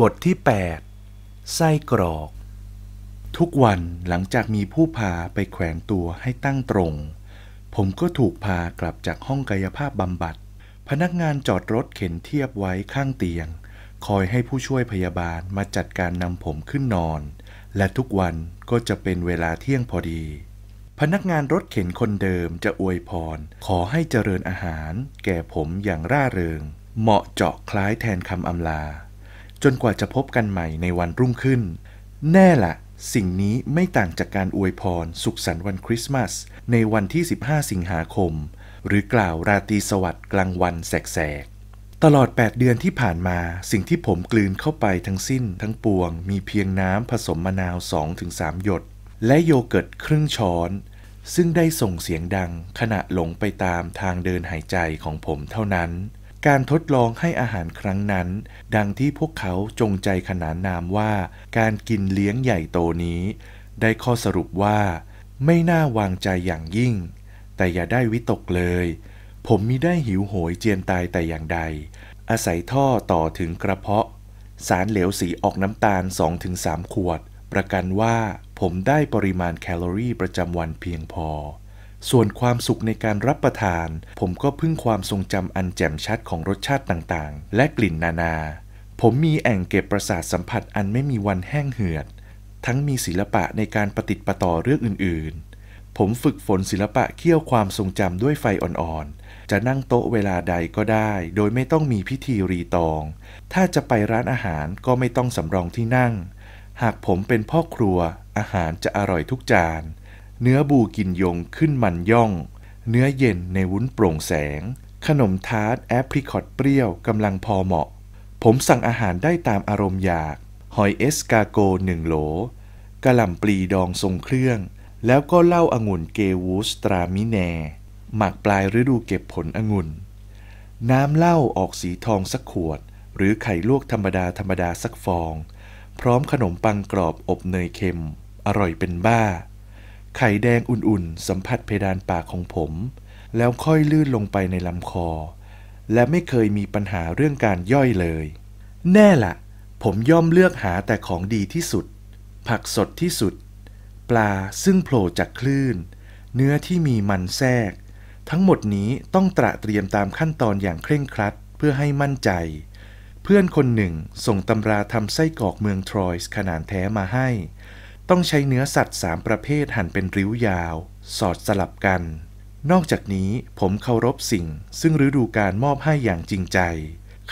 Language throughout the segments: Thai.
บทที่8ไส้กรอก ทุกวันหลังจากมีผู้พาไปแขวนตัวให้ตั้งตรง ผมก็ถูกพากลับจากห้องกายภาพบำบัด พนักงานจอดรถเข็นเทียบไว้ข้างเตียง คอยให้ผู้ช่วยพยาบาลมาจัดการนำผมขึ้นนอน และทุกวันก็จะเป็นเวลาเที่ยงพอดี พนักงานรถเข็นคนเดิมจะอวยพร ขอให้เจริญอาหารแก่ผมอย่างร่าเริง เหมาะเจาะคล้ายแทนคำอำลาจนกว่าจะพบกันใหม่ในวันรุ่งขึ้น แน่ละ่ะสิ่งนี้ไม่ต่างจากการอวยพรสุขสันต์วันคริสต์มาสในวันที่ 15 สิงหาคม หรือกล่าวราตรีสวัสดิ์กลางวันแสก ตลอด 8 เดือนที่ผ่านมา สิ่งที่ผมกลืนเข้าไปทั้งสิ้นทั้งปวงมีเพียงน้ำผสมมะนาว 2-3 หยด และโยเกิร์ตครึ่งช้อน ซึ่งได้ส่งเสียงดังขณะหลงไปตามทางเดินหายใจของผมเท่านั้นการทดลองให้อาหารครั้งนั้น ดังที่พวกเขาจงใจขนานนามว่าการกินเลี้ยงใหญ่โตนี้ ได้ข้อสรุปว่า ไม่น่าวางใจอย่างยิ่ง แต่อย่าได้วิตกเลย ผมมิได้หิวโหยเจียนตายแต่อย่างใด อาศัยท่อต่อถึงกระเพาะ สารเหลวสีออกน้ำตาล 2-3 ขวด ประกันว่าผมได้ปริมาณแคลอรี่ประจำวันเพียงพอส่วนความสุขในการรับประทาน ผมก็พึ่งความทรงจำอันแจ่มชัดของรสชาติต่างๆ และกลิ่นนานา ผมมีแอ่งเก็บประสาทสัมผัสอันไม่มีวันแห้งเหือด ทั้งมีศิลปะในการประติดประต่อเรื่องอื่นๆ ผมฝึกฝนศิลปะเคี่ยวความทรงจำด้วยไฟอ่อนๆ จะนั่งโต๊ะเวลาใดก็ได้โดยไม่ต้องมีพิธีรีตอง ถ้าจะไปร้านอาหารก็ไม่ต้องสำรองที่นั่ง หากผมเป็นพ่อครัว อาหารจะอร่อยทุกจานเนื้อบูกินยงขึ้นมันย่อง เนื้อเย็นในวุ้นโปร่งแสง ขนมทาร์ตแอปริคอตเปรี้ยวกำลังพอเหมาะ ผมสั่งอาหารได้ตามอารมณ์อยาก หอยเอสกาโกหนึ่งโหลกระหล่ำปลีดองทรงเครื่อง แล้วก็เหล้าอางุ่นเกวูสตรามิแนหมักปลายฤดูเก็บผลองุ่น น้ำเหล้าออกสีทองสักขวด หรือไข่ลวกธรรมดาธรรมดาสักฟอง พร้อมขนมปังกรอบอบเนยเค็ม อร่อยเป็นบ้าไข่แดงอุ่นๆ สัมผัสเพดานปากของผม แล้วค่อยลื่นลงไปในลำคอ และไม่เคยมีปัญหาเรื่องการย่อยเลย แน่ละ่ะผมย่อมเลือกหาแต่ของดีที่สุด ผักสดที่สุด ปลาซึ่งโผล่จากคลื่น เนื้อที่มีมันแทรก ทั้งหมดนี้ต้องตระเตรียมตามขั้นตอนอย่างเคร่งครัด เพื่อให้มั่นใจ เพื่อนคนหนึ่งส่งตำราทำไส้กรอกเมืองทรอยส์ขนาดแท้มาให้ต้องใช้เนื้อสัตว์ 3 ประเภทหั่นเป็นริ้วยาว สอดสลับกัน นอกจากนี้ผมเคารพสิ่ง ซึ่งฤดูการมอบให้อย่างจริงใจ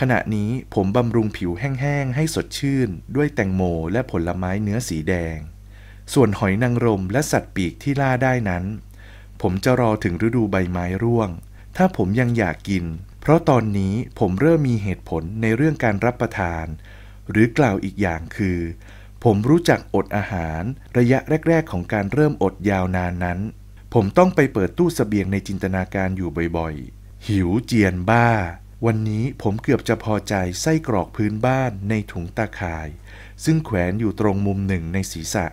ขณะนี้ผมบำรุงผิวแห้งๆ ให้สดชื่นด้วยแตงโม และผลไม้เนื้อสีแดง ส่วนหอยนางรม และสัตว์ปีกที่ล่าได้นั้น ผมจะรอถึงฤดูใบไม้ร่วง ถ้าผมยังอยากกิน เพราะตอนนี้ผมเริ่มมีเหตุผลในเรื่องการรับประทาน หรือกล่าวอีกอย่างคือผมรู้จักอดอาหารระยะแรกๆ ของการเริ่มอดยาวนานนั้น ผมต้องไปเปิดตู้สเสบียงในจินตนาการอยู่บ่อยๆ หิวเจียนบ้า วันนี้ผมเกือบจะพอใจไส้กรอกพื้นบ้านในถุงตาข่าย ซึ่งแขวนอยู่ตรงมุมหนึ่งในศีรษะ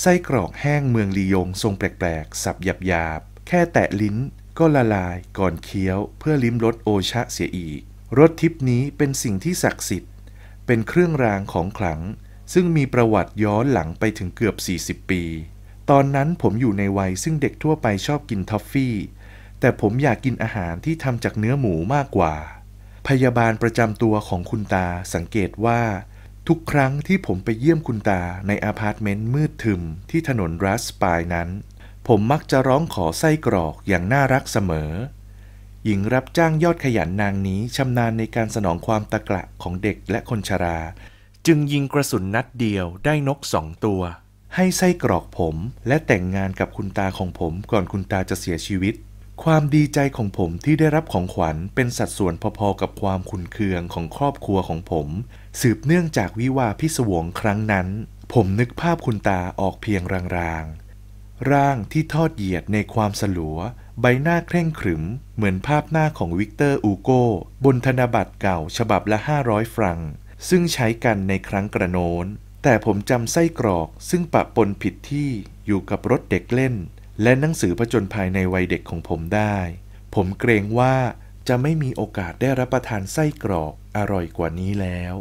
ไส้กรอกแห้งเมืองลียงทรงแปลก ๆ สับหยาบๆแค่แตะลิ้นก็ละลายก่อนเคี้ยวเพื่อลิ้มรสโอชะเสียอีกรสทิพนี้เป็นสิ่งที่ศักดิ์สิทธิ์ เป็นเครื่องรางของขลังซึ่งมีประวัติย้อนหลังไปถึงเกือบ 40 ปี ตอนนั้นผมอยู่ในวัยซึ่งเด็กทั่วไปชอบกินทอฟฟี่ แต่ผมอยากกินอาหารที่ทำจากเนื้อหมูมากกว่า พยาบาลประจำตัวของคุณตาสังเกตว่า ทุกครั้งที่ผมไปเยี่ยมคุณตาในอาพาร์ตเมนต์มืดถึม ที่ถนนรัสปายนั้น ผมมักจะร้องขอไส้กรอกอย่างน่ารักเสมอ หญิงรับจ้างยอดขยันนางนี้ชำนาญในการสนองความตะกละของเด็กและคนชราจึงยิงกระสุนนัดเดียวได้นกสองตัว ให้ไส้กรอกผมและแต่งงานกับคุณตาของผมก่อนคุณตาจะเสียชีวิต ความดีใจของผมที่ได้รับของขวัญเป็นสัดส่วนพอๆกับความขุนเคืองของครอบครัวของผม สืบเนื่องจากวิวาพิศวงครั้งนั้น ผมนึกภาพคุณตาออกเพียงรางๆ ร่างที่ทอดเหยียดในความสลัวใบหน้าเคร่งขรึม เหมือนภาพหน้าของวิกเตอร์อูโกบนธนบัตรเก่า ฉบับละ500ฟรังซึ่งใช้กันในครั้งกระโน้น แต่ผมจำไส้กรอกซึ่งปะปนผิดที่อยู่กับรถเด็กเล่น และหนังสือผจญภัยในวัยเด็กของผมได้ ผมเกรงว่าจะไม่มีโอกาสได้รับประทานไส้กรอกอร่อยกว่านี้แล้ว